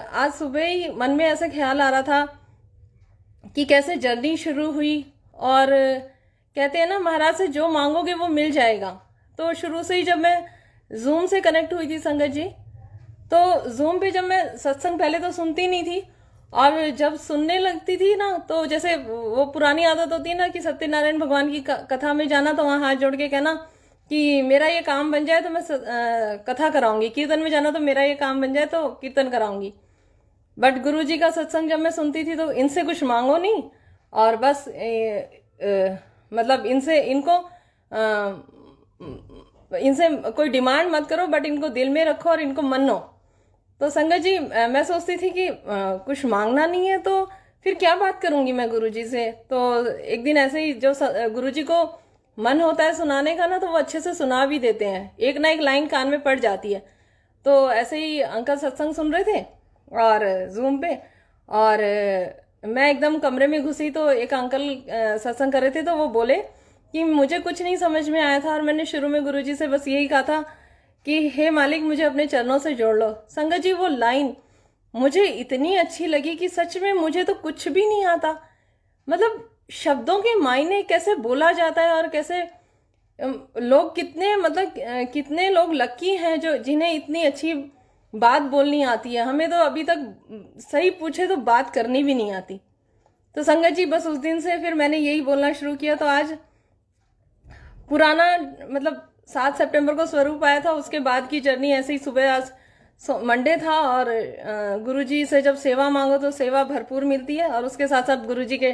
आज सुबह ही मन में ऐसा ख्याल आ रहा था कि कैसे जर्नी शुरू हुई और कहते हैं ना महाराज से जो मांगोगे वो मिल जाएगा तो शुरू से ही जब मैं जूम से कनेक्ट हुई थी संगत जी तो जूम पे जब मैं सत्संग पहले तो सुनती नहीं थी और जब सुनने लगती थी ना तो जैसे वो पुरानी आदत होती है ना कि सत्यनारायण भगवान की कथा में जाना तो वहां हाथ जोड़ के कहना कि मेरा ये काम बन जाए तो मैं कथा कराऊंगी कीर्तन में जाना तो मेरा ये काम बन जाए तो कीर्तन कराऊंगी बट गुरु जी का सत्संग जब मैं सुनती थी तो इनसे कुछ मांगो नहीं और बस ए, ए, मतलब इनसे इनको आ, इनसे कोई डिमांड मत करो बट इनको दिल में रखो और इनको मनो तो संगत जी मैं सोचती थी कि आ, कुछ मांगना नहीं है तो फिर क्या बात करूंगी मैं गुरु जी से तो एक दिन ऐसे ही जो जी को मन होता है सुनाने का ना तो वो अच्छे से सुना भी देते हैं एक ना एक लाइन कान में पड़ जाती है तो ऐसे ही अंकल सत्संग सुन रहे थे और जूम पे और मैं एकदम कमरे में घुसी तो एक अंकल सत्संग कर रहे थे तो वो बोले कि मुझे कुछ नहीं समझ में आया था और मैंने शुरू में गुरुजी से बस यही कहा था कि हे मालिक मुझे अपने चरणों से जोड़ लो संगत जी वो लाइन मुझे इतनी अच्छी लगी कि सच में मुझे तो कुछ भी नहीं आता मतलब शब्दों के मायने कैसे बोला जाता है और कैसे लोग कितने मतलब कितने लोग लक्की हैं जो जिन्हें इतनी अच्छी बात बोलनी आती है हमें तो अभी तक सही पूछे तो बात करनी भी नहीं आती तो संगत जी बस उस दिन से फिर मैंने यही बोलना शुरू किया तो आज पुराना मतलब सात सितंबर को स्वरूप आया था उसके बाद की जर्नी ऐसे ही सुबह आज मंडे था और गुरुजी से जब सेवा मांगो तो सेवा भरपूर मिलती है और उसके साथ साथ गुरुजी के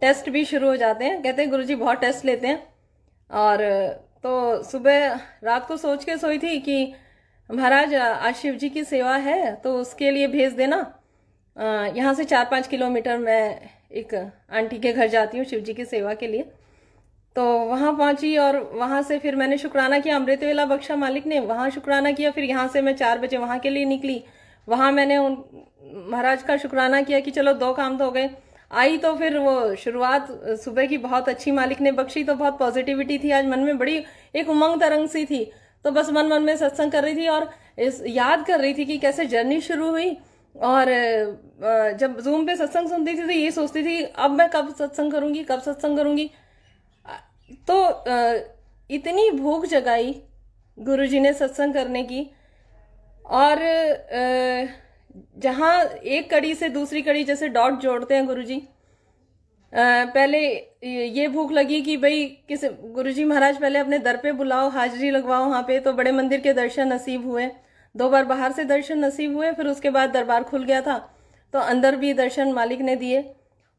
टेस्ट भी शुरू हो जाते हैं कहते हैं गुरुजी बहुत टेस्ट लेते हैं और तो सुबह रात को सोच के सोई थी कि महाराज आज शिव जी की सेवा है तो उसके लिए भेज देना यहाँ से चार पाँच किलोमीटर मैं एक आंटी के घर जाती हूँ शिव जी की सेवा के लिए तो वहाँ पहुँची और वहाँ से फिर मैंने शुक्राना किया अमृत वेला बख्शा मालिक ने वहाँ शुक्राना किया फिर यहाँ से मैं चार बजे वहाँ के लिए निकली वहाँ मैंने उन महाराज का शुक्राना किया कि चलो दो काम तो हो गए आई तो फिर वो शुरुआत सुबह की बहुत अच्छी मालिक ने बख्शी तो बहुत पॉजिटिविटी थी आज मन में बड़ी एक उमंग तरंग सी थी तो बस मन मन में सत्संग कर रही थी और इस याद कर रही थी कि कैसे जर्नी शुरू हुई और जब जूम पे सत्संग सुनती थी तो ये सोचती थी अब मैं कब सत्संग करूंगी कब सत्संग करूंगी तो इतनी भूख जगाई गुरुजी ने सत्संग करने की और जहाँ एक कड़ी से दूसरी कड़ी जैसे डॉट जोड़ते हैं गुरुजी पहले ये भूख लगी कि भाई किस गुरुजी महाराज पहले अपने दर पे बुलाओ हाजिरी लगवाओ वहाँ पे तो बड़े मंदिर के दर्शन नसीब हुए दो बार बाहर से दर्शन नसीब हुए फिर उसके बाद दरबार खुल गया था तो अंदर भी दर्शन मालिक ने दिए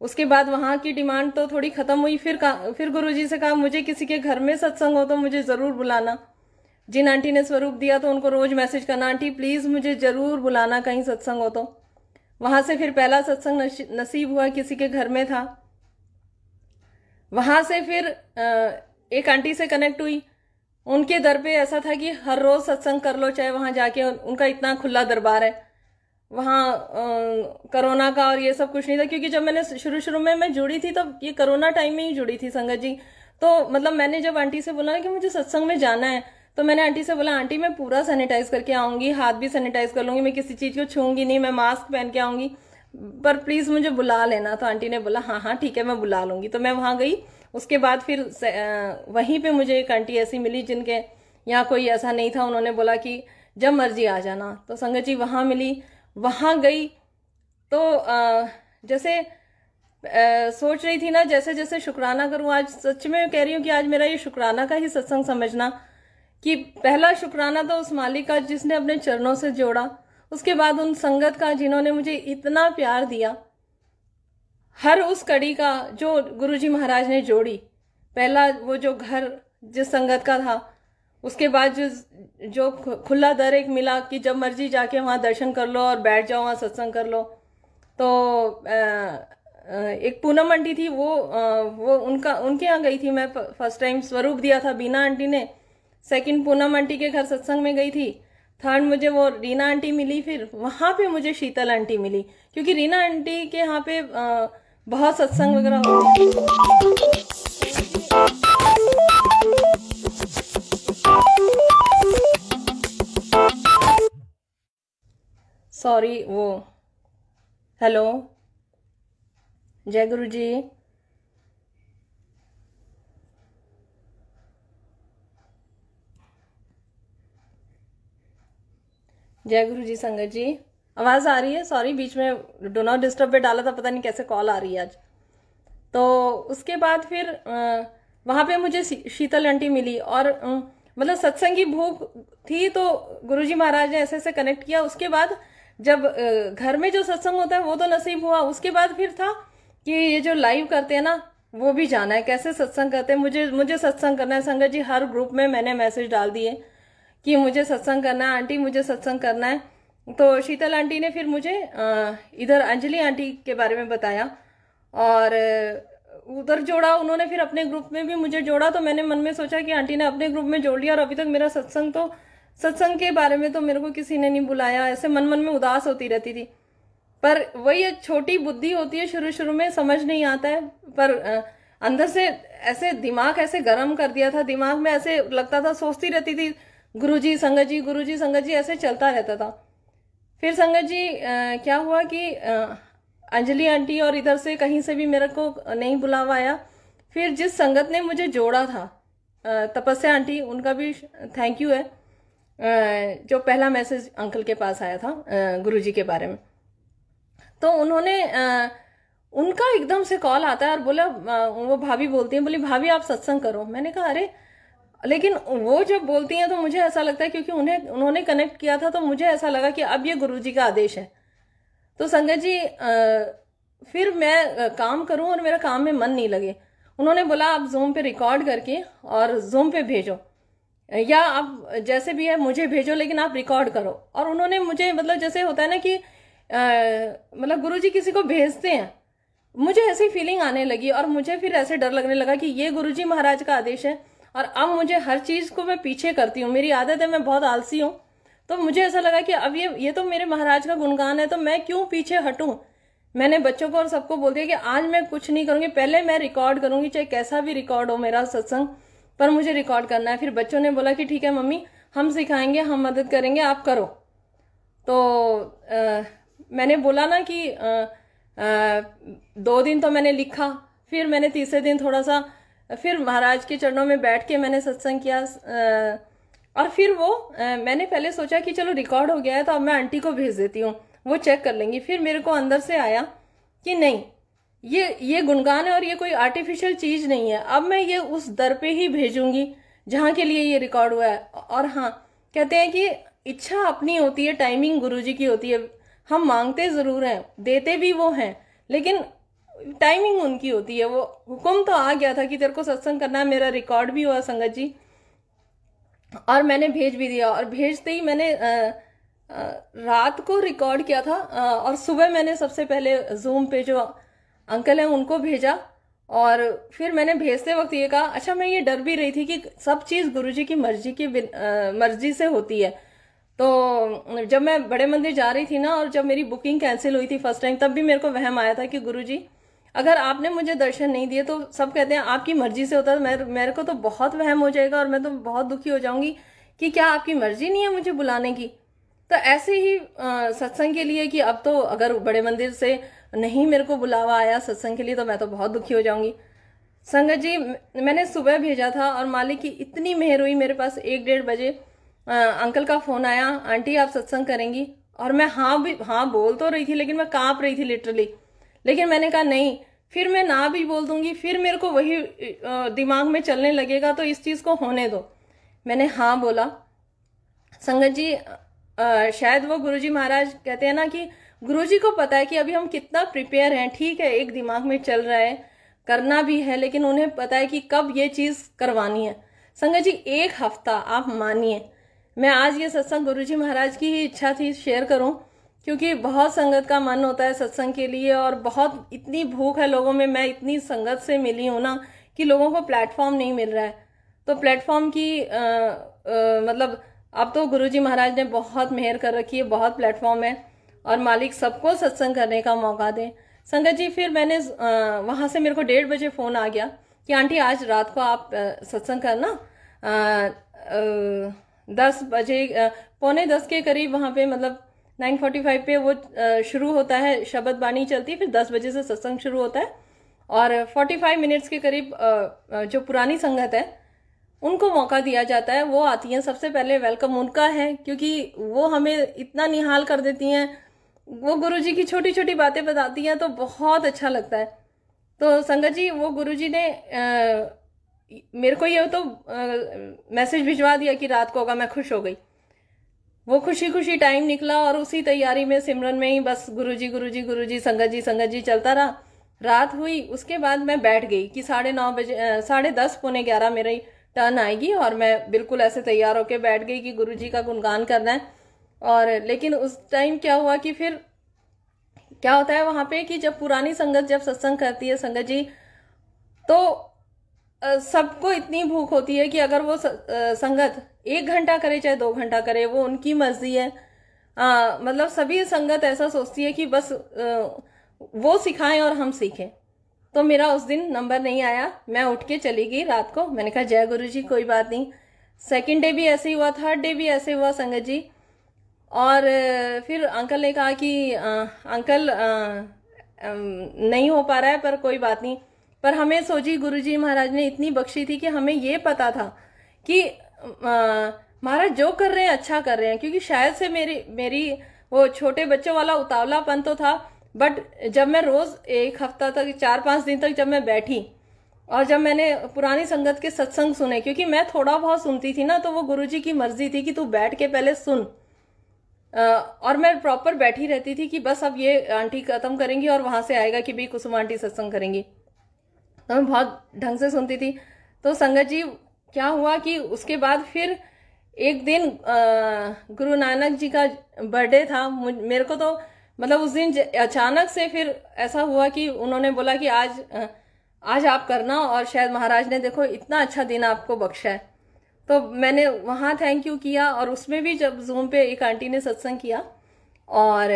उसके बाद वहाँ की डिमांड तो थोड़ी ख़त्म हुई फिर का फिर गुरु से कहा मुझे किसी के घर में सत्संग हो तो मुझे ज़रूर बुलाना जिन आंटी ने स्वरूप दिया तो उनको रोज़ मैसेज करना आंटी प्लीज़ मुझे ज़रूर बुलाना कहीं सत्संग हो तो वहाँ से फिर पहला सत्संग नसीब हुआ किसी के घर में था वहां से फिर एक आंटी से कनेक्ट हुई उनके दर पे ऐसा था कि हर रोज़ सत्संग कर लो चाहे वहां जाके उनका इतना खुला दरबार है वहां कोरोना का और ये सब कुछ नहीं था क्योंकि जब मैंने शुरू शुरू में मैं जुड़ी थी तब तो ये कोरोना टाइम में ही जुड़ी थी संगत जी तो मतलब मैंने जब आंटी से बोला कि मुझे सत्संग में जाना है तो मैंने आंटी से बोला आंटी मैं पूरा सैनिटाइज करके आऊंगी हाथ भी सैनिटाइज कर लूंगी मैं किसी चीज़ को छूंगी नहीं मैं मास्क पहन के आऊंगी पर प्लीज मुझे बुला लेना तो आंटी ने बोला हाँ हाँ ठीक है मैं बुला लूंगी तो मैं वहां गई उसके बाद फिर वहीं पे मुझे एक आंटी ऐसी मिली जिनके यहाँ कोई ऐसा नहीं था उन्होंने बोला कि जब मर्जी आ जाना तो संगत जी वहां मिली वहां गई तो आ, जैसे आ, सोच रही थी ना जैसे जैसे शुक्राना करूं आज सच में कह रही हूं कि आज मेरा ये शुक्राना का ही सत्संग समझना कि पहला शुक्राना तो उस मालिक का जिसने अपने चरणों से जोड़ा उसके बाद उन संगत का जिन्होंने मुझे इतना प्यार दिया हर उस कड़ी का जो गुरुजी महाराज ने जोड़ी पहला वो जो घर जिस संगत का था उसके बाद जो जो खुला दर एक मिला कि जब मर्जी जाके वहाँ दर्शन कर लो और बैठ जाओ वहाँ सत्संग कर लो तो एक पूनम आंटी थी वो वो उनका उनके यहाँ गई थी मैं फर्स्ट टाइम स्वरूप दिया था बीना आंटी ने सेकंड पूनम आंटी के घर सत्संग में गई थी थर्ड मुझे वो रीना आंटी मिली फिर वहाँ पे मुझे शीतल आंटी मिली क्योंकि रीना आंटी के यहाँ पे बहुत सत्संग वगैरह होते सॉरी वो हेलो जय गुरु जी जय गुरु जी संगत जी आवाज़ आ रही है सॉरी बीच में डो नॉट डिस्टर्ब पे डाला था पता नहीं कैसे कॉल आ रही है आज तो उसके बाद फिर वहां पे मुझे शीतल आंटी मिली और मतलब सत्संग की भूख थी तो गुरुजी महाराज ने ऐसे ऐसे कनेक्ट किया उसके बाद जब घर में जो सत्संग होता है वो तो नसीब हुआ उसके बाद फिर था कि ये जो लाइव करते हैं ना वो भी जाना है कैसे सत्संग करते हैं मुझे मुझे सत्संग करना है संगत जी हर ग्रुप में मैंने मैसेज डाल दिए कि मुझे सत्संग करना है आंटी मुझे सत्संग करना है तो शीतल आंटी ने फिर मुझे इधर अंजलि आंटी के बारे में बताया और उधर जोड़ा उन्होंने फिर अपने ग्रुप में भी मुझे जोड़ा तो मैंने मन में सोचा कि आंटी ने अपने ग्रुप में जोड़ लिया और अभी तक मेरा सत्संग तो सत्संग के बारे में तो मेरे को किसी ने नहीं बुलाया ऐसे मन मन में उदास होती रहती थी पर वही एक छोटी बुद्धि होती है शुरू शुरू में समझ नहीं आता है पर अंदर से ऐसे दिमाग ऐसे गर्म कर दिया था दिमाग में ऐसे लगता था सोचती रहती थी गुरुजी संगत जी गुरु जी संगत जी ऐसे चलता रहता था फिर संगत जी आ, क्या हुआ कि अंजलि आंटी और इधर से कहीं से भी मेरे को नहीं बुलावा आया फिर जिस संगत ने मुझे जोड़ा था तपस्या आंटी उनका भी थैंक यू है जो पहला मैसेज अंकल के पास आया था गुरुजी के बारे में तो उन्होंने आ, उनका एकदम से कॉल आता है और बोला वो भाभी बोलती है बोली भाभी आप सत्संग करो मैंने कहा अरे लेकिन वो जब बोलती हैं तो मुझे ऐसा लगता है क्योंकि उन्हें उन्होंने कनेक्ट किया था तो मुझे ऐसा लगा कि अब ये गुरुजी का आदेश है तो संगत जी फिर मैं काम करूं और मेरा काम में मन नहीं लगे उन्होंने बोला आप जूम पे रिकॉर्ड करके और जूम पे भेजो या आप जैसे भी है मुझे भेजो लेकिन आप रिकॉर्ड करो और उन्होंने मुझे मतलब जैसे होता है ना कि मतलब गुरु जी किसी को भेजते हैं मुझे ऐसी फीलिंग आने लगी और मुझे फिर ऐसे डर लगने लगा कि ये गुरुजी महाराज का आदेश है और अब मुझे हर चीज़ को मैं पीछे करती हूँ मेरी आदत है मैं बहुत आलसी हूँ तो मुझे ऐसा लगा कि अब ये ये तो मेरे महाराज का गुणगान है तो मैं क्यों पीछे हटूँ मैंने बच्चों को और सबको बोल दिया कि आज मैं कुछ नहीं करूँगी पहले मैं रिकॉर्ड करूँगी चाहे कैसा भी रिकॉर्ड हो मेरा सत्संग पर मुझे रिकॉर्ड करना है फिर बच्चों ने बोला कि ठीक है मम्मी हम सिखाएंगे हम मदद करेंगे आप करो तो आ, मैंने बोला ना कि आ, आ, दो दिन तो मैंने लिखा फिर मैंने तीसरे दिन थोड़ा सा फिर महाराज के चरणों में बैठ के मैंने सत्संग किया और फिर वो मैंने पहले सोचा कि चलो रिकॉर्ड हो गया है तो अब मैं आंटी को भेज देती हूँ वो चेक कर लेंगी फिर मेरे को अंदर से आया कि नहीं ये ये गुणगान है और ये कोई आर्टिफिशियल चीज़ नहीं है अब मैं ये उस दर पे ही भेजूंगी जहाँ के लिए ये रिकॉर्ड हुआ है और हाँ कहते हैं कि इच्छा अपनी होती है टाइमिंग गुरुजी की होती है हम मांगते ज़रूर हैं देते भी वो हैं लेकिन टाइमिंग उनकी होती है वो हुक्म तो आ गया था कि तेरे को सत्संग करना है मेरा रिकॉर्ड भी हुआ संगत जी और मैंने भेज भी दिया और भेजते ही मैंने आ, आ, रात को रिकॉर्ड किया था आ, और सुबह मैंने सबसे पहले जूम पे जो अंकल हैं उनको भेजा और फिर मैंने भेजते वक्त ये कहा अच्छा मैं ये डर भी रही थी कि सब चीज़ गुरु जी की मर्जी की आ, मर्जी से होती है तो जब मैं बड़े मंदिर जा रही थी ना और जब मेरी बुकिंग कैंसिल हुई थी फर्स्ट टाइम तब भी मेरे को वहम आया था कि गुरु जी अगर आपने मुझे दर्शन नहीं दिए तो सब कहते हैं आपकी मर्जी से होता है मेरे मेरे को तो बहुत वहम हो जाएगा और मैं तो बहुत दुखी हो जाऊंगी कि क्या आपकी मर्जी नहीं है मुझे बुलाने की तो ऐसे ही सत्संग के लिए कि अब तो अगर बड़े मंदिर से नहीं मेरे को बुलावा आया सत्संग के लिए तो मैं तो बहुत दुखी हो जाऊंगी संगत जी मैंने सुबह भेजा था और मालिक की इतनी मेहर हुई मेरे पास एक डेढ़ बजे आ, अंकल का फ़ोन आया आंटी आप सत्संग करेंगी और मैं हाँ भी हाँ बोल तो रही थी लेकिन मैं कांप रही थी लिटरली लेकिन मैंने कहा नहीं फिर मैं ना भी बोल दूंगी फिर मेरे को वही दिमाग में चलने लगेगा तो इस चीज़ को होने दो मैंने हाँ बोला संगत जी शायद वो गुरुजी महाराज कहते हैं ना कि गुरुजी को पता है कि अभी हम कितना प्रिपेयर हैं ठीक है एक दिमाग में चल रहा है करना भी है लेकिन उन्हें पता है कि कब ये चीज़ करवानी है संगत जी एक हफ्ता आप मानिए मैं आज ये सत्संग गुरुजी महाराज की ही इच्छा थी शेयर करूं क्योंकि बहुत संगत का मन होता है सत्संग के लिए और बहुत इतनी भूख है लोगों में मैं इतनी संगत से मिली हूँ ना कि लोगों को प्लेटफॉर्म नहीं मिल रहा है तो प्लेटफॉर्म की आ, आ, मतलब अब तो गुरुजी महाराज ने बहुत मेहर कर रखी है बहुत प्लेटफॉर्म है और मालिक सबको सत्संग करने का मौका दें संगत जी फिर मैंने वहाँ से मेरे को डेढ़ बजे फ़ोन आ गया कि आंटी आज रात को आप सत्संग करना आ, आ, दस बजे पौने दस के करीब वहाँ पे मतलब 9:45 पे वो शुरू होता है शब्द बानी चलती है फिर 10 बजे से सत्संग शुरू होता है और 45 मिनट्स के करीब जो पुरानी संगत है उनको मौका दिया जाता है वो आती हैं सबसे पहले वेलकम उनका है क्योंकि वो हमें इतना निहाल कर देती हैं वो गुरु जी की छोटी छोटी बातें बताती हैं तो बहुत अच्छा लगता है तो संगत जी वो गुरु जी ने आ, मेरे को ये तो मैसेज भिजवा दिया कि रात को होगा मैं खुश हो गई वो खुशी खुशी टाइम निकला और उसी तैयारी में सिमरन में ही बस गुरुजी गुरुजी गुरुजी संगत जी संगत जी चलता रहा रात हुई उसके बाद मैं बैठ गई कि साढ़े नौ बजे साढ़े दस पौने ग्यारह मेरी टर्न आएगी और मैं बिल्कुल ऐसे तैयार होकर बैठ गई कि गुरु जी का गुणगान करना है और लेकिन उस टाइम क्या हुआ कि फिर क्या होता है वहाँ पे कि जब पुरानी संगत जब सत्संग करती है संगत जी तो सबको इतनी भूख होती है कि अगर वो संगत एक घंटा करे चाहे दो घंटा करे वो उनकी मर्जी है आ, मतलब सभी संगत ऐसा सोचती है कि बस आ, वो सिखाएं और हम सीखें तो मेरा उस दिन नंबर नहीं आया मैं उठ के चली गई रात को मैंने कहा जय गुरु जी कोई बात नहीं सेकेंड डे भी ऐसे ही हुआ थर्ड डे भी ऐसे हुआ संगत जी और फिर अंकल ने कहा कि आ, अंकल आ, नहीं हो पा रहा है पर कोई बात नहीं पर हमें सोजी गुरुजी महाराज ने इतनी बख्शी थी कि हमें ये पता था कि महाराज जो कर रहे हैं अच्छा कर रहे हैं क्योंकि शायद से मेरी मेरी वो छोटे बच्चों वाला उतावलापन तो था बट जब मैं रोज एक हफ्ता तक चार पांच दिन तक जब मैं बैठी और जब मैंने पुरानी संगत के सत्संग सुने क्योंकि मैं थोड़ा बहुत सुनती थी ना तो वो गुरुजी की मर्जी थी कि तू बैठ के पहले सुन और मैं प्रॉपर बैठी रहती थी कि बस अब ये आंटी खत्म करेंगी और वहां से आएगा कि भाई कुसुम आंटी सत्संग करेंगी तो मैं बहुत ढंग से सुनती थी तो संगत जी क्या हुआ कि उसके बाद फिर एक दिन गुरु नानक जी का बर्थडे था मेरे को तो मतलब उस दिन अचानक से फिर ऐसा हुआ कि उन्होंने बोला कि आज आज आप करना और शायद महाराज ने देखो इतना अच्छा दिन आपको बख्शा है तो मैंने वहाँ थैंक यू किया और उसमें भी जब जूम पे एक आंटी ने सत्संग किया और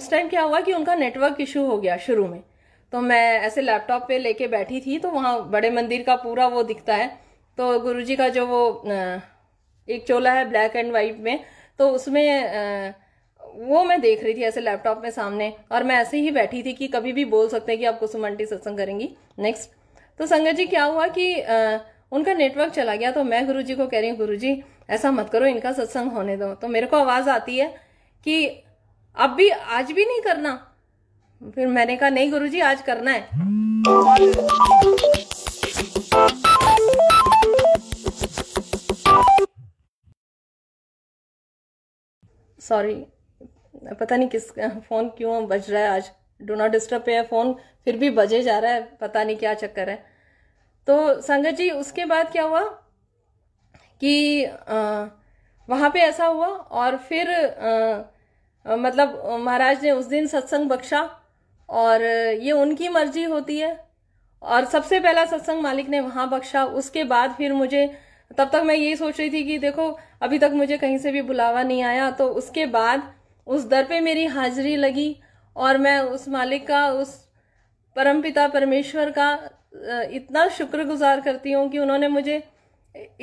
उस टाइम क्या हुआ कि उनका नेटवर्क इशू हो गया शुरू में तो मैं ऐसे लैपटॉप पे लेके बैठी थी तो वहाँ बड़े मंदिर का पूरा वो दिखता है तो गुरुजी का जो वो एक चोला है ब्लैक एंड वाइट में तो उसमें वो मैं देख रही थी ऐसे लैपटॉप में सामने और मैं ऐसे ही बैठी थी कि कभी भी बोल सकते हैं कि आप कुसुम आंटी सत्संग करेंगी नेक्स्ट तो संगत जी क्या हुआ कि आ, उनका नेटवर्क चला गया तो मैं जी को कह रही हूँ जी ऐसा मत करो इनका सत्संग होने दो तो मेरे को आवाज़ आती है कि अब भी आज भी नहीं करना फिर मैंने कहा नहीं गुरुजी आज करना है सॉरी पता नहीं किस फ़ोन क्यों बज रहा है आज डो नॉट डिस्टर्ब पे है फ़ोन फिर भी बजे जा रहा है पता नहीं क्या चक्कर है तो संगत जी उसके बाद क्या हुआ कि आ, वहाँ पे ऐसा हुआ और फिर आ, मतलब महाराज ने उस दिन सत्संग बख्शा और ये उनकी मर्जी होती है और सबसे पहला सत्संग मालिक ने वहाँ बख्शा उसके बाद फिर मुझे तब तक मैं यही सोच रही थी कि देखो अभी तक मुझे कहीं से भी बुलावा नहीं आया तो उसके बाद उस दर पे मेरी हाजिरी लगी और मैं उस मालिक का उस परमपिता परमेश्वर का इतना शुक्रगुजार करती हूँ कि उन्होंने मुझे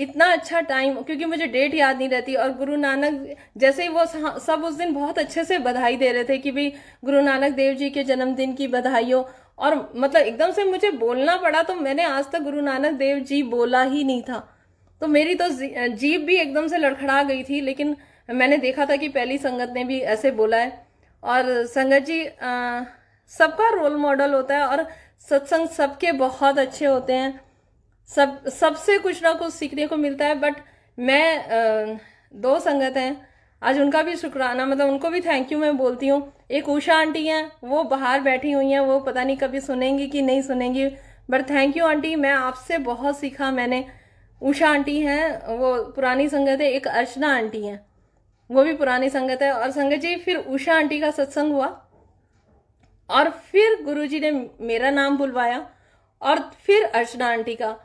इतना अच्छा टाइम क्योंकि मुझे डेट याद नहीं रहती और गुरु नानक जैसे ही वो हाँ, सब उस दिन बहुत अच्छे से बधाई दे रहे थे कि भाई गुरु नानक देव जी के जन्मदिन की बधाई हो और मतलब एकदम से मुझे बोलना पड़ा तो मैंने आज तक गुरु नानक देव जी बोला ही नहीं था तो मेरी तो जीप भी एकदम से लड़खड़ा गई थी लेकिन मैंने देखा था कि पहली संगत ने भी ऐसे बोला है और संगत जी सबका रोल मॉडल होता है और सत्संग सबके बहुत अच्छे होते हैं सब सबसे कुछ ना कुछ सीखने को मिलता है बट मैं आ, दो संगत हैं आज उनका भी शुक्राना मतलब उनको भी थैंक यू मैं बोलती हूँ एक उषा आंटी हैं वो बाहर बैठी हुई हैं वो पता नहीं कभी सुनेंगी कि नहीं सुनेंगी बट थैंक यू आंटी मैं आपसे बहुत सीखा मैंने उषा आंटी हैं वो पुरानी संगत है एक अर्चना आंटी हैं वो भी पुरानी संगत है और संगत जी फिर उषा आंटी का सत्संग हुआ और फिर गुरुजी ने मेरा नाम बुलवाया और फिर अर्चना आंटी का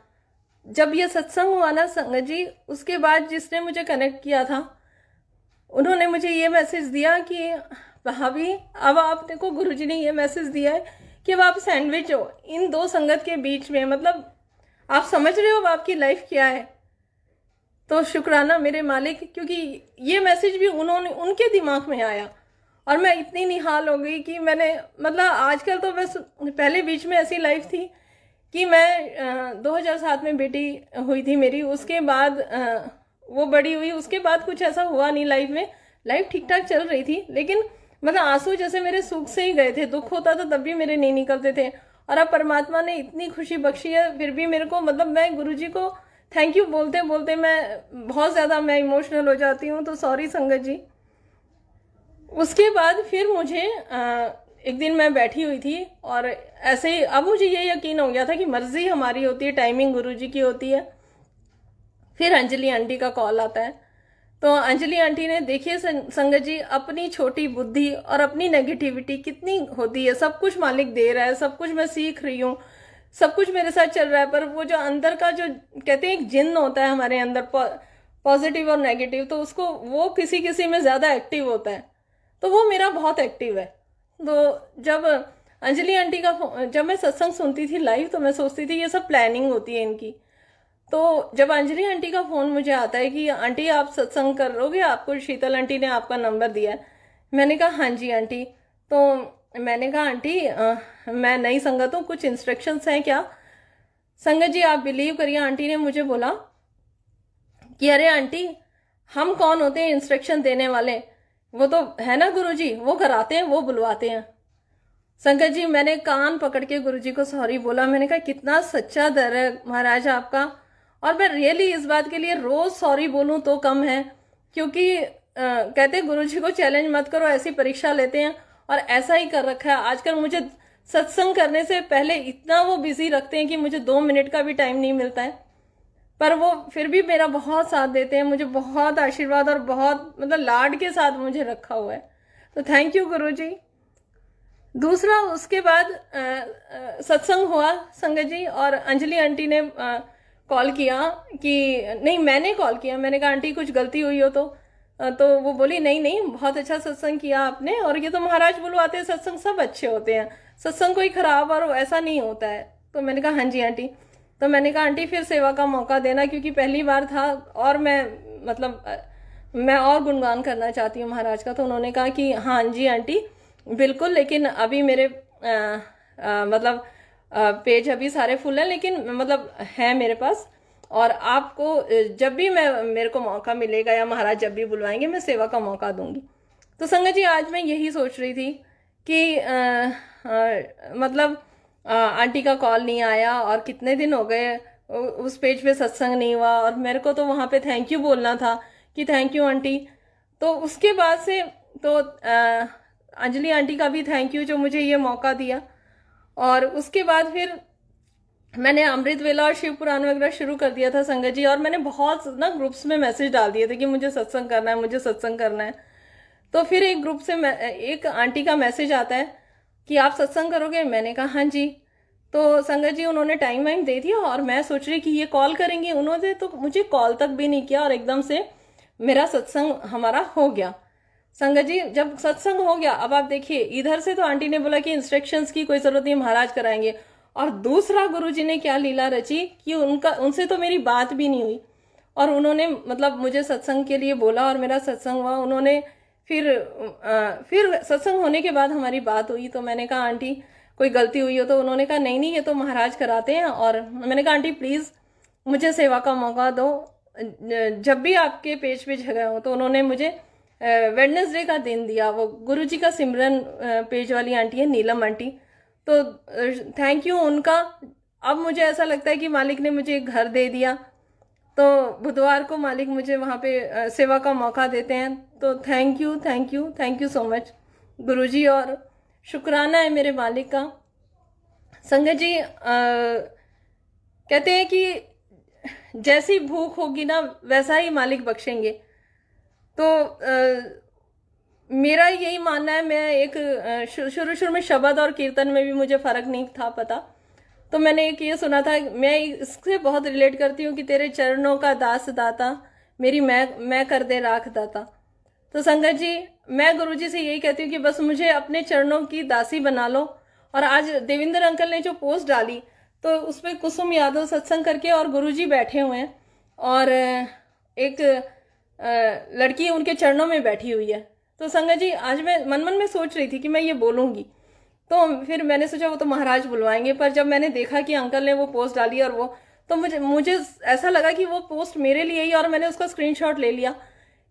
जब ये सत्संग हुआ ना संगत जी उसके बाद जिसने मुझे कनेक्ट किया था उन्होंने मुझे ये मैसेज दिया कि भाभी अब आपने को गुरुजी ने ये मैसेज दिया है कि अब आप सैंडविच हो इन दो संगत के बीच में मतलब आप समझ रहे हो अब आपकी लाइफ क्या है तो शुक्राना मेरे मालिक क्योंकि ये मैसेज भी उन्होंने उनके दिमाग में आया और मैं इतनी निहाल हो गई कि मैंने मतलब आजकल तो बस पहले बीच में ऐसी लाइफ थी कि मैं दो हज़ार सात में बेटी हुई थी मेरी उसके बाद आ, वो बड़ी हुई उसके बाद कुछ ऐसा हुआ नहीं लाइफ में लाइफ ठीक ठाक चल रही थी लेकिन मतलब आंसू जैसे मेरे सूख से ही गए थे दुख होता था तब भी मेरे नहीं निकलते थे और अब परमात्मा ने इतनी खुशी बख्शी है फिर भी मेरे को मतलब मैं गुरु जी को थैंक यू बोलते बोलते मैं बहुत ज़्यादा मैं इमोशनल हो जाती हूँ तो सॉरी संगत जी उसके बाद फिर मुझे आ, एक दिन मैं बैठी हुई थी और ऐसे ही अब मुझे ये यकीन हो गया था कि मर्जी हमारी होती है टाइमिंग गुरुजी की होती है फिर अंजलि आंटी का कॉल आता है तो अंजलि आंटी ने देखिए संगत जी अपनी छोटी बुद्धि और अपनी नेगेटिविटी कितनी होती है सब कुछ मालिक दे रहा है सब कुछ मैं सीख रही हूँ सब कुछ मेरे साथ चल रहा है पर वो जो अंदर का जो कहते हैं एक जिन होता है हमारे अंदर पॉजिटिव और नेगेटिव तो उसको वो किसी किसी में ज़्यादा एक्टिव होता है तो वो मेरा बहुत एक्टिव है तो जब अंजलि आंटी का जब मैं सत्संग सुनती थी लाइव तो मैं सोचती थी ये सब प्लानिंग होती है इनकी तो जब अंजलि आंटी का फ़ोन मुझे आता है कि आंटी आप सत्संग कर लोगे आपको शीतल आंटी ने आपका नंबर दिया है मैंने कहा हाँ जी आंटी तो मैंने कहा आंटी आ, मैं नई संगत हूँ कुछ इंस्ट्रक्शंस हैं क्या संगत जी आप बिलीव करिए आंटी ने मुझे बोला कि अरे आंटी हम कौन होते हैं इंस्ट्रक्शन देने वाले वो तो है ना गुरु जी वो कराते हैं वो बुलवाते हैं संगत जी मैंने कान पकड़ के गुरु जी को सॉरी बोला मैंने कहा कितना सच्चा दर है महाराज आपका और मैं रियली इस बात के लिए रोज़ सॉरी बोलूँ तो कम है क्योंकि आ, कहते गुरु जी को चैलेंज मत करो ऐसी परीक्षा लेते हैं और ऐसा ही कर रखा है आजकल मुझे सत्संग करने से पहले इतना वो बिजी रखते हैं कि मुझे दो मिनट का भी टाइम नहीं मिलता है पर वो फिर भी मेरा बहुत साथ देते हैं मुझे बहुत आशीर्वाद और बहुत मतलब लाड के साथ मुझे रखा हुआ है तो थैंक यू गुरु जी दूसरा उसके बाद सत्संग हुआ संगत जी और अंजलि आंटी ने आ, कॉल किया कि नहीं मैंने कॉल किया मैंने कहा आंटी कुछ गलती हुई हो तो तो वो बोली नहीं नहीं बहुत अच्छा सत्संग किया आपने और ये तो महाराज बुलवाते हैं सत्संग सब अच्छे होते हैं सत्संग कोई खराब और ऐसा नहीं होता है तो मैंने कहा हाँ जी आंटी तो मैंने कहा आंटी फिर सेवा का मौका देना क्योंकि पहली बार था और मैं मतलब मैं और गुणगान करना चाहती हूँ महाराज का तो उन्होंने कहा कि हाँ जी आंटी बिल्कुल लेकिन अभी मेरे आ, आ, मतलब पेज अभी सारे फुल हैं लेकिन मतलब है मेरे पास और आपको जब भी मैं मेरे को मौका मिलेगा या महाराज जब भी बुलवाएंगे मैं सेवा का मौका दूंगी तो संगत जी आज मैं यही सोच रही थी कि आ, आ, मतलब आ, आंटी का कॉल नहीं आया और कितने दिन हो गए उस पेज पे सत्संग नहीं हुआ और मेरे को तो वहाँ पे थैंक यू बोलना था कि थैंक यू आंटी तो उसके बाद से तो अंजलि आंटी का भी थैंक यू जो मुझे ये मौका दिया और उसके बाद फिर मैंने अमृत वेला और शिवपुराण वगैरह शुरू कर दिया था संगत जी और मैंने बहुत ना ग्रुप्स में मैसेज डाल दिए थे कि मुझे सत्संग करना है मुझे सत्संग करना है तो फिर एक ग्रुप से एक आंटी का मैसेज आता है कि आप सत्संग करोगे मैंने कहा हाँ जी तो संगत जी उन्होंने टाइम वाइम दे दिया और मैं सोच रही कि ये कॉल करेंगे उन्होंने तो मुझे कॉल तक भी नहीं किया और एकदम से मेरा सत्संग हमारा हो गया संगत जी जब सत्संग हो गया अब आप देखिए इधर से तो आंटी ने बोला कि इंस्ट्रक्शंस की कोई जरूरत नहीं महाराज कराएंगे और दूसरा गुरुजी ने क्या लीला रची कि उनका उनसे तो मेरी बात भी नहीं हुई और उन्होंने मतलब मुझे सत्संग के लिए बोला और मेरा सत्संग हुआ उन्होंने फिर आ, फिर सत्संग होने के बाद हमारी बात हुई तो मैंने कहा आंटी कोई गलती हुई हो तो उन्होंने कहा नहीं नहीं ये तो महाराज कराते हैं और मैंने कहा आंटी प्लीज़ मुझे सेवा का मौका दो जब भी आपके पेज पे जगह हो तो उन्होंने मुझे वेडनेसडे का दिन दिया वो गुरु जी का सिमरन पेज वाली आंटी है नीलम आंटी तो थैंक यू उनका अब मुझे ऐसा लगता है कि मालिक ने मुझे एक घर दे दिया तो बुधवार को मालिक मुझे वहाँ पे सेवा का मौका देते हैं तो thank you thank you thank you so much guru जी और शुक्राना है मेरे मालिक का संगत जी आ, कहते हैं कि जैसी भूख होगी ना वैसा ही मालिक बख्शेंगे तो आ, मेरा यही मानना है मैं एक शुरू शुरू में शब्द और कीर्तन में भी मुझे फ़र्क नहीं था पता तो मैंने एक ये सुना था मैं इससे बहुत रिलेट करती हूँ कि तेरे चरणों का दास दाता मेरी मैं मैं कर दे राख दाता तो संगत जी मैं गुरु जी से यही कहती हूँ कि बस मुझे अपने चरणों की दासी बना लो और आज देवेंद्र अंकल ने जो पोस्ट डाली तो उस पर कुसुम यादव सत्संग करके और गुरु जी बैठे हुए हैं और एक लड़की उनके चरणों में बैठी हुई है तो संगत जी आज मैं मन मन में सोच रही थी कि मैं ये बोलूंगी तो फिर मैंने सोचा वो तो महाराज बुलवाएंगे पर जब मैंने देखा कि अंकल ने वो पोस्ट डाली और वो तो मुझे मुझे ऐसा लगा कि वो पोस्ट मेरे लिए ही और मैंने उसका स्क्रीनशॉट ले लिया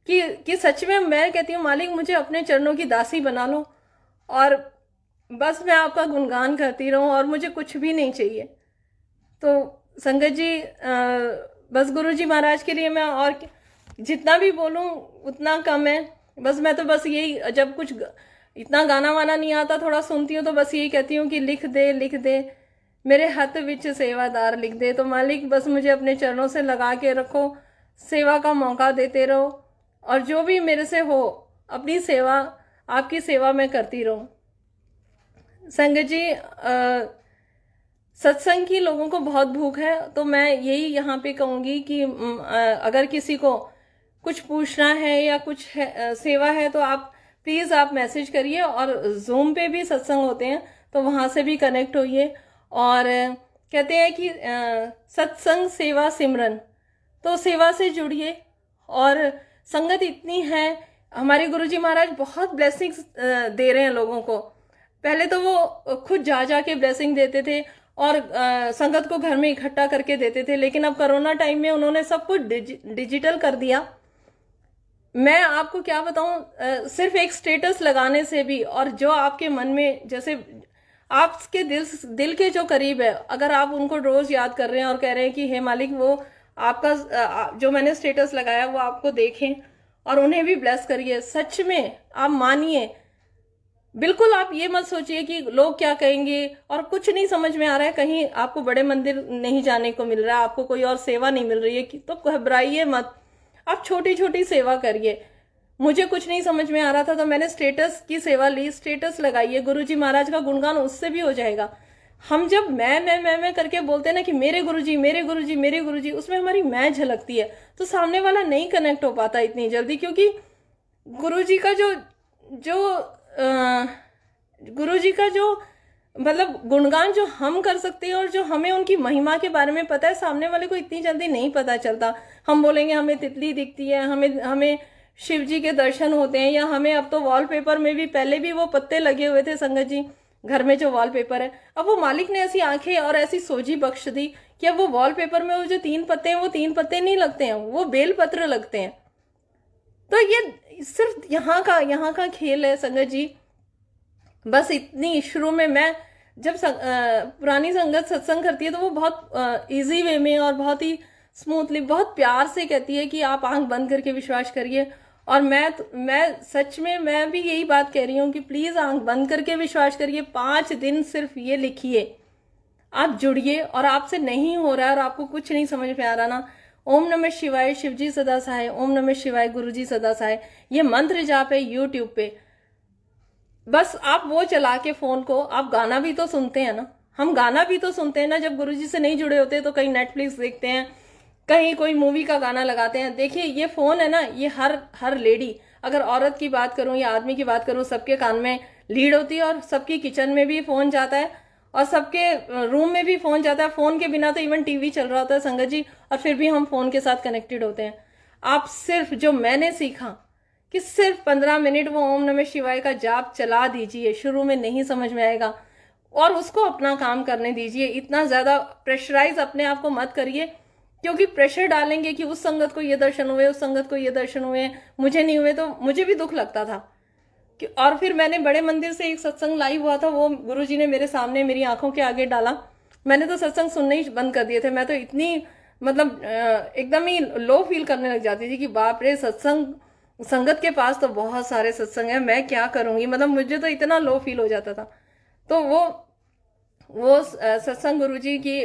कि कि सच में मैं कहती हूँ मालिक मुझे अपने चरणों की दासी बना लो और बस मैं आपका गुणगान करती रहूँ और मुझे कुछ भी नहीं चाहिए तो संगत जी आ, बस गुरु जी महाराज के लिए मैं और जितना भी बोलूँ उतना कम है बस मैं तो बस यही जब कुछ इतना गाना वाना नहीं आता थोड़ा सुनती हूँ तो बस यही कहती हूँ कि लिख दे लिख दे मेरे हथ विच सेवादार लिख दे तो मालिक बस मुझे अपने चरणों से लगा के रखो सेवा का मौका देते रहो और जो भी मेरे से हो अपनी सेवा आपकी सेवा मैं करती रहूँ संग जी सत्संग की लोगों को बहुत भूख है तो मैं यही यहाँ पे कहूँगी कि आ, अगर किसी को कुछ पूछना है या कुछ है, सेवा है तो आप प्लीज़ आप मैसेज करिए और जूम पे भी सत्संग होते हैं तो वहाँ से भी कनेक्ट होइए और कहते हैं कि सत्संग सेवा सिमरन तो सेवा से जुड़िए और संगत इतनी है हमारे गुरुजी महाराज बहुत ब्लेसिंग्स दे रहे हैं लोगों को पहले तो वो खुद जा जा के ब्लेसिंग देते थे और आ, संगत को घर में इकट्ठा करके देते थे लेकिन अब कोरोना टाइम में उन्होंने सब कुछ डिजिटल कर दिया मैं आपको क्या बताऊं सिर्फ एक स्टेटस लगाने से भी और जो आपके मन में जैसे आपके दिल दिल के जो करीब है अगर आप उनको रोज याद कर रहे हैं और कह रहे हैं कि हे मालिक वो आपका जो मैंने स्टेटस लगाया वो आपको देखें और उन्हें भी ब्लेस करिए सच में आप मानिए बिल्कुल आप ये मत सोचिए कि लोग क्या कहेंगे और कुछ नहीं समझ में आ रहा है कहीं आपको बड़े मंदिर नहीं जाने को मिल रहा है आपको कोई और सेवा नहीं मिल रही है तो घबराइए मत आप छोटी छोटी सेवा करिए मुझे कुछ नहीं समझ में आ रहा था तो मैंने स्टेटस की सेवा ली स्टेटस लगाइए गुरु जी महाराज का गुणगान उससे भी हो जाएगा हम जब मैं मैं मैं मैं करके बोलते हैं ना कि मेरे गुरुजी मेरे गुरुजी मेरे गुरुजी उसमें हमारी मैं झलकती है तो सामने वाला नहीं कनेक्ट हो पाता इतनी जल्दी क्योंकि गुरुजी का जो जो गुरुजी का जो मतलब गुणगान जो हम कर सकते हैं और जो हमें उनकी महिमा के बारे में पता है सामने वाले को इतनी जल्दी नहीं पता चलता हम बोलेंगे हमें तितली दिखती है हमें हमें शिव जी के दर्शन होते हैं या हमें अब तो वॉलपेपर में भी पहले भी वो पत्ते लगे हुए थे संगत जी घर में जो वॉलपेपर है अब वो मालिक ने ऐसी आंखें और ऐसी सोझी बख्श दी कि अब वो वॉलपेपर में वो जो तीन पत्ते हैं वो तीन पत्ते नहीं लगते हैं वो बेलपत्र लगते हैं तो ये सिर्फ यहाँ का यहाँ का खेल है संगत जी बस इतनी शुरू में मैं जब सं, आ, पुरानी संगत सत्संग करती है तो वो बहुत इजी वे में और बहुत ही स्मूथली बहुत प्यार से कहती है कि आप आंख बंद करके विश्वास करिए और मैं तो, मैं सच में मैं भी यही बात कह रही हूँ कि प्लीज आंख बंद करके विश्वास करिए पांच दिन सिर्फ ये लिखिए आप जुड़िए और आपसे नहीं हो रहा है और आपको कुछ नहीं समझ में आ रहा ना ओम नमः शिवाय शिवजी सदा सहाय ओम नमः शिवाय गुरुजी सदा सहाय ये मंत्र जाप है यूट्यूब पे बस आप वो चला के फोन को आप गाना भी तो सुनते हैं ना हम गाना भी तो सुनते हैं ना जब गुरुजी से नहीं जुड़े होते तो कहीं नेटफ्लिक्स देखते हैं कहीं कोई मूवी का गाना लगाते हैं देखिए ये फोन है ना ये हर हर लेडी अगर औरत की बात करूं या आदमी की बात करूं सबके कान में लीड होती है और सबकी किचन में भी फोन जाता है और सबके रूम में भी फोन जाता है फोन के बिना तो इवन टीवी चल रहा होता है संगत जी और फिर भी हम फोन के साथ कनेक्टेड होते हैं आप सिर्फ जो मैंने सीखा कि सिर्फ पंद्रह मिनट वो ओम नमः शिवाय का जाप चला दीजिए शुरू में नहीं समझ में आएगा और उसको अपना काम करने दीजिए इतना ज़्यादा प्रेशराइज अपने आप को मत करिए क्योंकि प्रेशर डालेंगे कि उस संगत को ये दर्शन हुए उस संगत को ये दर्शन हुए मुझे नहीं हुए तो मुझे भी दुख लगता था कि और फिर मैंने बड़े मंदिर से एक सत्संग लाइव हुआ था वो गुरुजी ने मेरे सामने मेरी आंखों के आगे डाला मैंने तो सत्संग सुनने ही बंद कर दिए थे मैं तो इतनी मतलब एकदम ही लो फील करने लग जाती थी कि बाप रे सत्संग संगत के पास तो बहुत सारे सत्संग है मैं क्या करूंगी मतलब मुझे तो इतना लो फील हो जाता था तो वो वो सत्संग गुरु जी की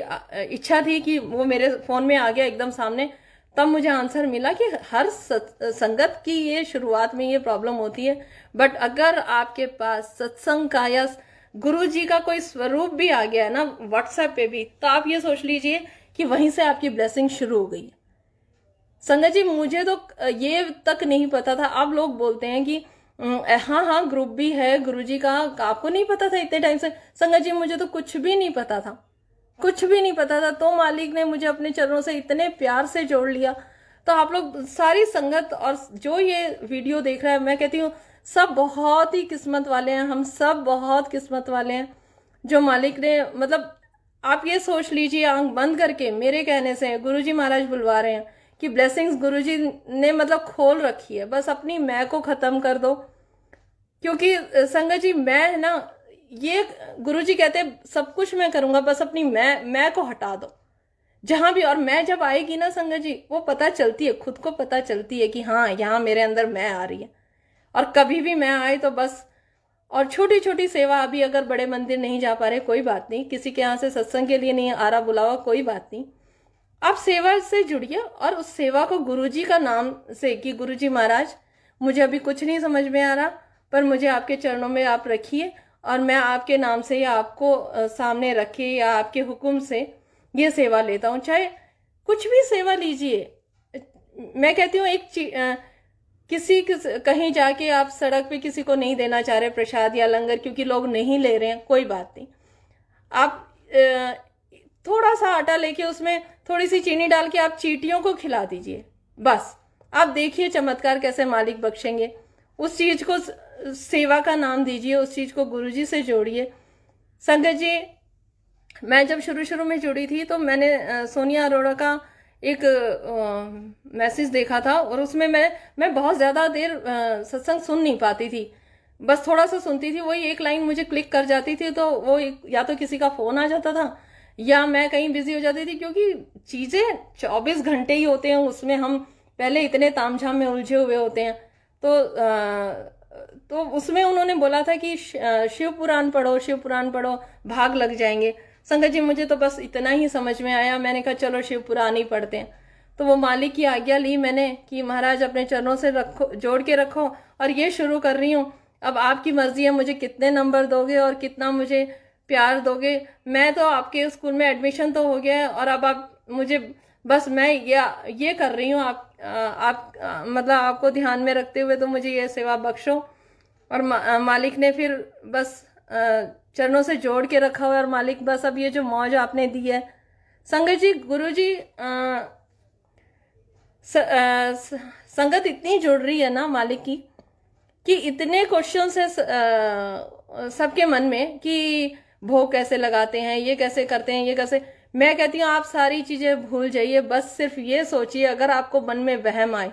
इच्छा थी कि वो मेरे फोन में आ गया एकदम सामने तब मुझे आंसर मिला कि हर संगत की ये शुरुआत में ये प्रॉब्लम होती है बट अगर आपके पास सत्संग का या गुरु जी का कोई स्वरूप भी आ गया है ना व्हाट्सएप पे भी तो आप ये सोच लीजिए कि वहीं से आपकी ब्लेसिंग शुरू हो गई है संगत जी मुझे तो ये तक नहीं पता था आप लोग बोलते हैं कि हाँ हाँ ग्रुप भी है गुरुजी का आपको नहीं पता था इतने टाइम से संगत जी मुझे तो कुछ भी नहीं पता था कुछ भी नहीं पता था तो मालिक ने मुझे अपने चरणों से इतने प्यार से जोड़ लिया तो आप लोग सारी संगत और जो ये वीडियो देख रहा है मैं कहती हूँ सब बहुत ही किस्मत वाले हैं हम सब बहुत किस्मत वाले हैं जो मालिक ने मतलब आप ये सोच लीजिए आंख बंद करके मेरे कहने से गुरुजी महाराज बुलवा रहे हैं कि ब्लेसिंग्स गुरुजी ने मतलब खोल रखी है बस अपनी मैं को खत्म कर दो क्योंकि संगत जी मैं ना ये गुरुजी कहते सब कुछ मैं करूंगा बस अपनी मैं मैं को हटा दो जहां भी और मैं जब आएगी ना संगत जी वो पता चलती है खुद को पता चलती है कि हाँ यहाँ मेरे अंदर मैं आ रही है और कभी भी मैं आए तो बस और छोटी छोटी सेवा अभी अगर बड़े मंदिर नहीं जा पा रहे कोई बात नहीं किसी के यहाँ से सत्संग के लिए नहीं आ रहा बुलावा कोई बात नहीं आप सेवा से जुड़िए और उस सेवा को गुरुजी का नाम से कि गुरुजी महाराज मुझे अभी कुछ नहीं समझ में आ रहा पर मुझे आपके चरणों में आप रखिए और मैं आपके नाम से या आपको सामने रखे या आपके हुक्म से ये सेवा लेता हूँ चाहे कुछ भी सेवा लीजिए मैं कहती हूँ एक आ, किसी किस, कहीं जाके आप सड़क पे किसी को नहीं देना चाह रहे प्रसाद या लंगर क्योंकि लोग नहीं ले रहे हैं कोई बात नहीं आप आ, थोड़ा सा आटा लेके उसमें थोड़ी सी चीनी डाल के आप चीटियों को खिला दीजिए बस आप देखिए चमत्कार कैसे मालिक बख्शेंगे उस चीज को सेवा का नाम दीजिए उस चीज को गुरुजी से जोड़िए संगत जी मैं जब शुरू शुरू में जुड़ी थी तो मैंने सोनिया अरोड़ा का एक मैसेज देखा था और उसमें मैं मैं बहुत ज़्यादा देर सत्संग सुन नहीं पाती थी बस थोड़ा सा सुनती थी वही एक लाइन मुझे क्लिक कर जाती थी तो वो या तो किसी का फ़ोन आ जाता था या मैं कहीं बिजी हो जाती थी क्योंकि चीज़ें चौबीस घंटे ही होते हैं उसमें हम पहले इतने तामझाम में उलझे हुए होते हैं तो आ, तो उसमें उन्होंने बोला था कि शिव पुराण पढ़ो शिव पुराण पढ़ो भाग लग जाएंगे संगत जी मुझे तो बस इतना ही समझ में आया मैंने कहा चलो शिव पुराण ही पढ़ते हैं तो वो मालिक की आज्ञा ली मैंने कि महाराज अपने चरणों से रखो जोड़ के रखो और ये शुरू कर रही हूँ अब आपकी मर्जी है मुझे कितने नंबर दोगे और कितना मुझे प्यार दोगे मैं तो आपके स्कूल में एडमिशन तो हो गया है और अब आप मुझे बस मैं या ये कर रही हूँ आप आप मतलब आपको ध्यान में रखते हुए तो मुझे ये सेवा बख्शो और मा, मालिक ने फिर बस चरणों से जोड़ के रखा हुआ और मालिक बस अब ये जो मौज आपने दी है संगत जी गुरु जी आ, स, आ, संगत इतनी जुड़ रही है ना मालिक की कि इतने क्वेश्चन है सबके मन में कि भोग कैसे लगाते हैं ये कैसे करते हैं ये कैसे मैं कहती हूँ आप सारी चीज़ें भूल जाइए बस सिर्फ ये सोचिए अगर आपको मन में वहम आए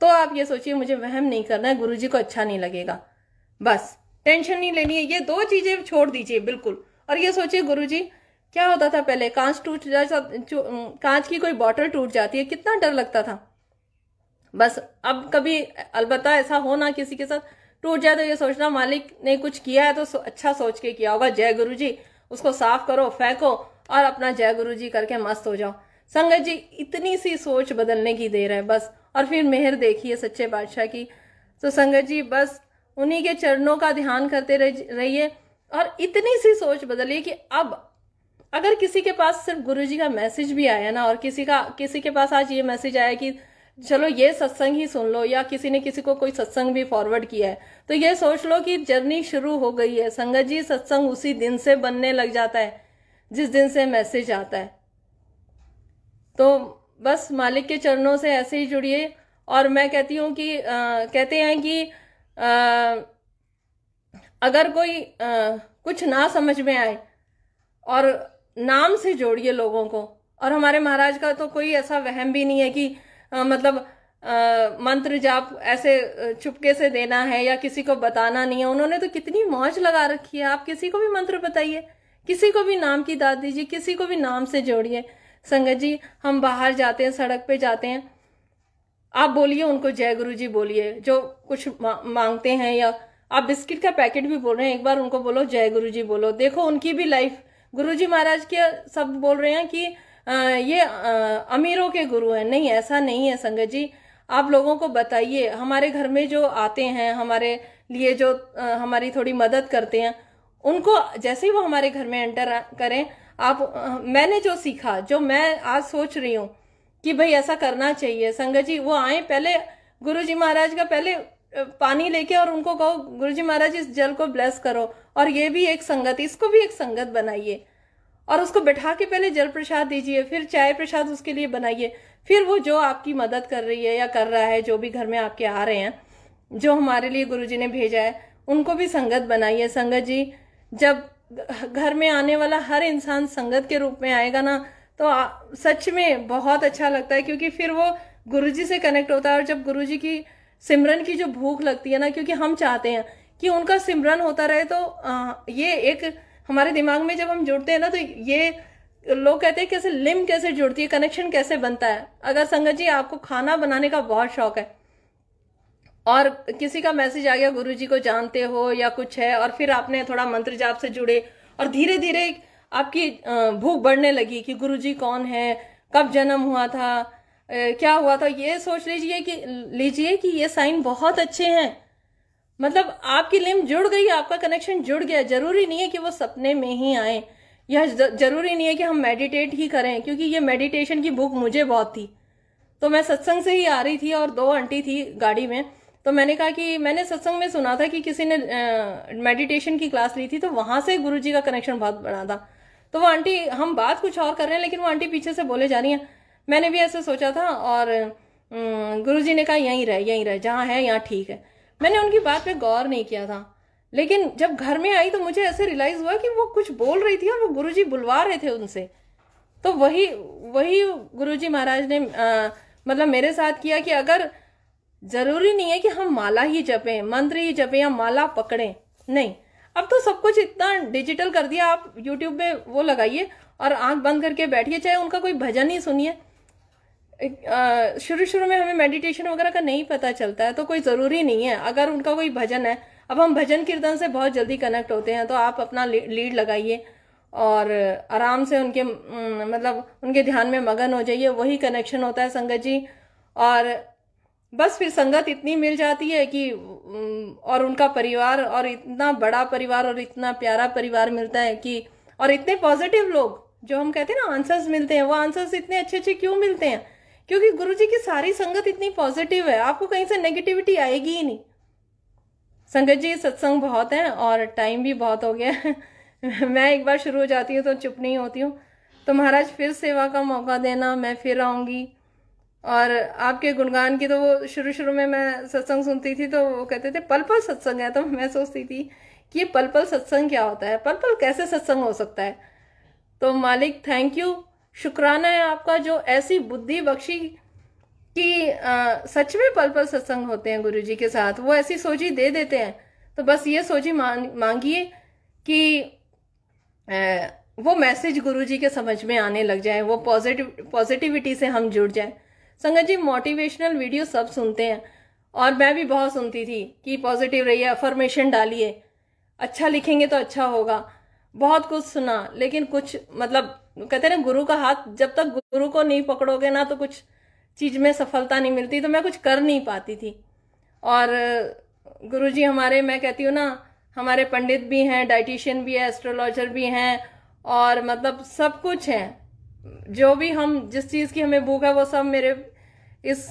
तो आप ये सोचिए मुझे वहम नहीं करना है गुरुजी को अच्छा नहीं लगेगा बस टेंशन नहीं लेनी है ये दो चीज़ें छोड़ दीजिए बिल्कुल और ये सोचिए गुरुजी क्या होता था पहले कांच टूट जाता कांच की कोई बॉटल टूट जाती है कितना डर लगता था बस अब कभी अलबत्ता ऐसा हो ना किसी के साथ टूट जाए तो ये सोचना मालिक ने कुछ किया है तो अच्छा सोच के किया होगा जय गुरु जी उसको साफ करो फेंको और अपना जय गुरु जी करके मस्त हो जाओ संगत जी इतनी सी सोच बदलने की देर है बस और फिर मेहर देखिए सच्चे बादशाह की तो संगत जी बस उन्हीं के चरणों का ध्यान करते रहिए और इतनी सी सोच बदलिए कि अब अगर किसी के पास सिर्फ गुरुजी का मैसेज भी आया ना और किसी का किसी के पास आज ये मैसेज आया कि चलो ये सत्संग ही सुन लो या किसी ने किसी को कोई सत्संग भी फॉरवर्ड किया है तो ये सोच लो कि जर्नी शुरू हो गई है संगत जी सत्संग उसी दिन से बनने लग जाता है जिस दिन से मैसेज आता है तो बस मालिक के चरणों से ऐसे ही जुड़िए और मैं कहती हूँ कि आ, कहते हैं कि आ, अगर कोई आ, कुछ ना समझ में आए और नाम से जोड़िए लोगों को और हमारे महाराज का तो कोई ऐसा वहम भी नहीं है कि मतलब आ, मंत्र जाप ऐसे चुपके से देना है या किसी को बताना नहीं है उन्होंने तो कितनी मौज लगा रखी है आप किसी को भी मंत्र बताइए किसी को भी नाम की दाद दीजिए किसी को भी नाम से जोड़िए संगत जी हम बाहर जाते हैं सड़क पे जाते हैं आप बोलिए उनको जय गुरु जी बोलिए जो कुछ मा, मांगते हैं या आप बिस्किट का पैकेट भी बोल रहे हैं एक बार उनको बोलो जय गुरु जी बोलो देखो उनकी भी लाइफ गुरु जी महाराज के सब बोल रहे हैं कि ये अमीरों के गुरु हैं नहीं ऐसा नहीं है संगत जी आप लोगों को बताइए हमारे घर में जो आते हैं हमारे लिए जो हमारी थोड़ी मदद करते हैं उनको जैसे ही वो हमारे घर में एंटर करें आप मैंने जो सीखा जो मैं आज सोच रही हूँ कि भाई ऐसा करना चाहिए संगत जी वो आए पहले गुरु जी महाराज का पहले पानी लेके और उनको कहो गुरु जी महाराज इस जल को ब्लेस करो और ये भी एक संगत इसको भी एक संगत बनाइए और उसको बैठा के पहले जल प्रसाद दीजिए फिर चाय प्रसाद उसके लिए बनाइए फिर वो जो आपकी मदद कर रही है या कर रहा है जो भी घर में आपके आ रहे हैं जो हमारे लिए गुरु जी ने भेजा है उनको भी संगत बनाइए संगत जी जब घर में आने वाला हर इंसान संगत के रूप में आएगा ना तो आ, सच में बहुत अच्छा लगता है क्योंकि फिर वो गुरुजी से कनेक्ट होता है और जब गुरुजी की सिमरन की जो भूख लगती है ना क्योंकि हम चाहते हैं कि उनका सिमरन होता रहे तो आ, ये एक हमारे दिमाग में जब हम जुड़ते हैं ना तो ये लोग कहते हैं कैसे लिम कैसे जुड़ती है कनेक्शन कैसे बनता है अगर संगत जी आपको खाना बनाने का बहुत शौक है और किसी का मैसेज आ गया गुरु जी को जानते हो या कुछ है और फिर आपने थोड़ा मंत्र जाप से जुड़े और धीरे धीरे आपकी भूख बढ़ने लगी कि गुरु जी कौन है कब जन्म हुआ था क्या हुआ था ये सोच लीजिए कि लीजिए कि ये साइन बहुत अच्छे हैं मतलब आपकी लिम जुड़ गई आपका कनेक्शन जुड़ गया जरूरी नहीं है कि वो सपने में ही आए यह जरूरी नहीं है कि हम मेडिटेट ही करें क्योंकि ये मेडिटेशन की बुक मुझे बहुत थी तो मैं सत्संग से ही आ रही थी और दो आंटी थी गाड़ी में तो मैंने कहा कि मैंने सत्संग में सुना था कि किसी ने मेडिटेशन की क्लास ली थी तो वहां से गुरु जी का कनेक्शन बहुत बना था तो वो आंटी हम बात कुछ और कर रहे हैं लेकिन वो आंटी पीछे से बोले जा रही हैं मैंने भी ऐसे सोचा था और गुरु जी ने कहा यहीं रहे यहीं रहे जहाँ है यहाँ ठीक है मैंने उनकी बात पे गौर नहीं किया था लेकिन जब घर में आई तो मुझे ऐसे रियलाइज हुआ कि वो कुछ बोल रही थी और वो जी बुलवा रहे थे उनसे तो वही वही जी महाराज ने आ, मतलब मेरे साथ किया कि अगर जरूरी नहीं है कि हम माला ही जपें मंत्र ही जपें या माला पकड़ें नहीं अब तो सब कुछ इतना डिजिटल कर दिया आप यूट्यूब पे वो लगाइए और आंख बंद करके बैठिए चाहे उनका कोई भजन ही सुनिए शुरू शुरू में हमें मेडिटेशन वगैरह का नहीं पता चलता है तो कोई ज़रूरी नहीं है अगर उनका कोई भजन है अब हम भजन कीर्तन से बहुत जल्दी कनेक्ट होते हैं तो आप अपना लीड लगाइए और आराम से उनके मतलब उनके ध्यान में मगन हो जाइए वही कनेक्शन होता है संगत जी और बस फिर संगत इतनी मिल जाती है कि और उनका परिवार और इतना बड़ा परिवार और इतना प्यारा परिवार मिलता है कि और इतने पॉजिटिव लोग जो हम कहते हैं ना आंसर्स मिलते हैं वो आंसर्स इतने अच्छे अच्छे क्यों मिलते हैं क्योंकि गुरु जी की सारी संगत इतनी पॉजिटिव है आपको कहीं से नेगेटिविटी आएगी ही नहीं संगत जी सत्संग बहुत है और टाइम भी बहुत हो गया मैं एक बार शुरू हो जाती हूँ तो चुप नहीं होती हूँ तो महाराज फिर सेवा का मौका देना मैं फिर आऊँगी और आपके गुणगान की तो वो शुरू शुरू में मैं सत्संग सुनती थी तो वो कहते थे पल पल सत्संग है तो मैं सोचती थी कि ये पल पल सत्संग क्या होता है पल पल कैसे सत्संग हो सकता है तो मालिक थैंक यू शुक्राना है आपका जो ऐसी बुद्धि बख्शी कि सच में पल पल सत्संग होते हैं गुरु जी के साथ वो ऐसी सोची दे देते हैं तो बस ये सोची मांगिए कि आ, वो मैसेज गुरु जी के समझ में आने लग जाए वो पॉजिटिव पॉजिटिविटी से हम जुड़ जाए संगत जी मोटिवेशनल वीडियो सब सुनते हैं और मैं भी बहुत सुनती थी कि पॉजिटिव रहिए अफर्मेशन डालिए अच्छा लिखेंगे तो अच्छा होगा बहुत कुछ सुना लेकिन कुछ मतलब कहते ना गुरु का हाथ जब तक गुरु को नहीं पकड़ोगे ना तो कुछ चीज में सफलता नहीं मिलती तो मैं कुछ कर नहीं पाती थी और गुरु जी हमारे मैं कहती हूँ ना हमारे पंडित भी हैं डाइटिशियन भी है एस्ट्रोलॉजर भी हैं और मतलब सब कुछ है जो भी हम जिस चीज़ की हमें भूख है वो सब मेरे इस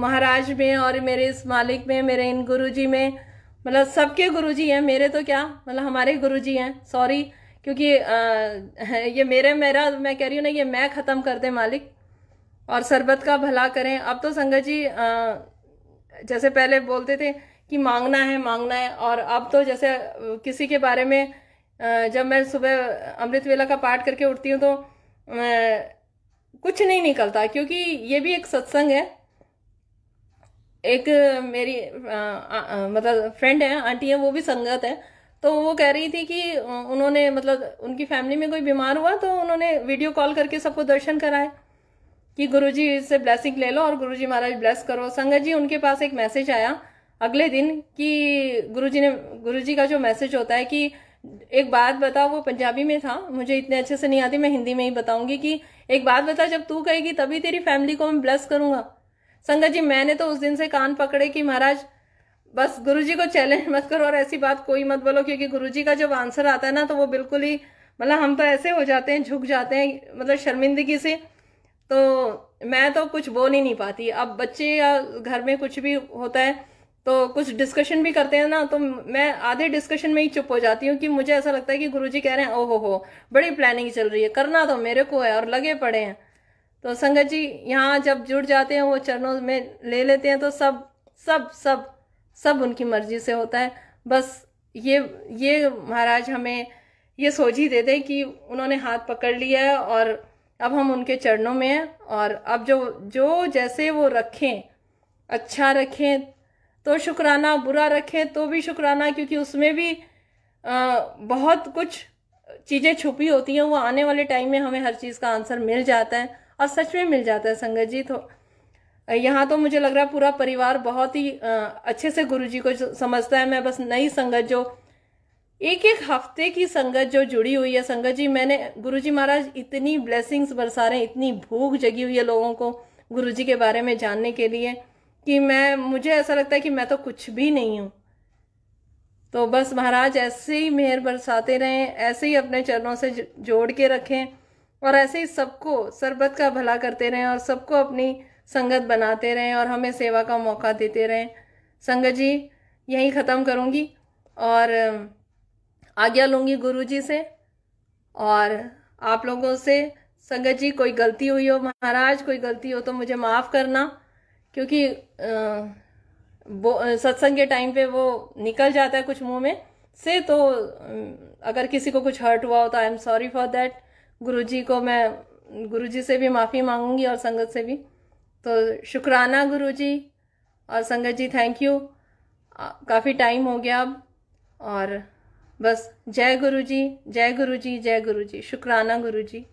महाराज में और मेरे इस मालिक में मेरे इन गुरुजी में मतलब सबके गुरुजी हैं मेरे तो क्या मतलब हमारे गुरुजी हैं सॉरी क्योंकि आ, ये मेरे मेरा मैं कह रही हूँ ना ये मैं ख़त्म कर दे मालिक और शरबत का भला करें अब तो संगत जी आ, जैसे पहले बोलते थे कि मांगना है मांगना है और अब तो जैसे किसी के बारे में जब मैं सुबह अमृत वेला का पाठ करके उठती हूँ तो कुछ नहीं निकलता क्योंकि ये भी एक सत्संग है एक मेरी आ, आ, मतलब फ्रेंड है आंटी है वो भी संगत है तो वो कह रही थी कि उन्होंने मतलब उनकी फैमिली में कोई बीमार हुआ तो उन्होंने वीडियो कॉल करके सबको दर्शन कराए कि गुरुजी से ब्लेसिंग ले लो और गुरुजी महाराज ब्लेस करो संगत जी उनके पास एक मैसेज आया अगले दिन कि गुरुजी ने गुरुजी का जो मैसेज होता है कि एक बात बता वो पंजाबी में था मुझे इतने अच्छे से नहीं आती मैं हिंदी में ही बताऊंगी कि एक बात बता जब तू कहेगी तभी तेरी फैमिली को मैं ब्लेस करूंगा संगत जी मैंने तो उस दिन से कान पकड़े कि महाराज बस गुरुजी को चैलेंज मत करो और ऐसी बात कोई मत बोलो क्योंकि गुरुजी का जब आंसर आता है ना तो वो बिल्कुल ही मतलब हम तो ऐसे हो जाते हैं झुक जाते हैं मतलब शर्मिंदगी से तो मैं तो कुछ बोल ही नहीं पाती अब बच्चे या घर में कुछ भी होता है तो कुछ डिस्कशन भी करते हैं ना तो मैं आधे डिस्कशन में ही चुप हो जाती हूँ कि मुझे ऐसा लगता है कि जी कह रहे हैं ओहो हो बड़ी प्लानिंग चल रही है करना तो मेरे को है और लगे पड़े हैं तो संगत जी यहाँ जब जुड़ जाते हैं वो चरणों में ले लेते हैं तो सब सब सब सब उनकी मर्जी से होता है बस ये ये महाराज हमें ये सोच ही दे दें कि उन्होंने हाथ पकड़ लिया है और अब हम उनके चरणों में हैं और अब जो जो जैसे वो रखें अच्छा रखें तो शुक्राना बुरा रखें तो भी शुक्राना क्योंकि उसमें भी आ, बहुत कुछ चीज़ें छुपी होती हैं वो आने वाले टाइम में हमें हर चीज़ का आंसर मिल जाता है और सच में मिल जाता है संगत जी तो यहाँ तो मुझे लग रहा है पूरा परिवार बहुत ही अच्छे से गुरुजी को समझता है मैं बस नई संगत जो एक एक हफ्ते की संगत जो जुड़ी हुई है संगत जी मैंने गुरुजी महाराज इतनी ब्लेसिंग्स बरसा रहे हैं इतनी भूख जगी हुई है लोगों को गुरुजी के बारे में जानने के लिए कि मैं मुझे ऐसा लगता है कि मैं तो कुछ भी नहीं हूँ तो बस महाराज ऐसे ही मेहर बरसाते रहें ऐसे ही अपने चरणों से जोड़ के रखें और ऐसे ही सबको सरबत का भला करते रहें और सबको अपनी संगत बनाते रहें और हमें सेवा का मौका देते रहें संगत जी यहीं ख़त्म करूँगी और आज्ञा लूँगी गुरु जी से और आप लोगों से संगत जी कोई गलती हुई हो महाराज कोई गलती हो तो मुझे माफ़ करना क्योंकि सत्संग के टाइम पे वो निकल जाता है कुछ मुंह में से तो अगर किसी को कुछ हर्ट हुआ हो तो I am sorry for that जी को मैं गुरु जी से भी माफ़ी मांगूंगी और संगत से भी तो शुक्राना गुरु जी और संगत जी थैंक यू काफ़ी टाइम हो गया अब और बस जय गुरु जी जय गुरु जी जय गुरु जी शुक्राना गुरु जी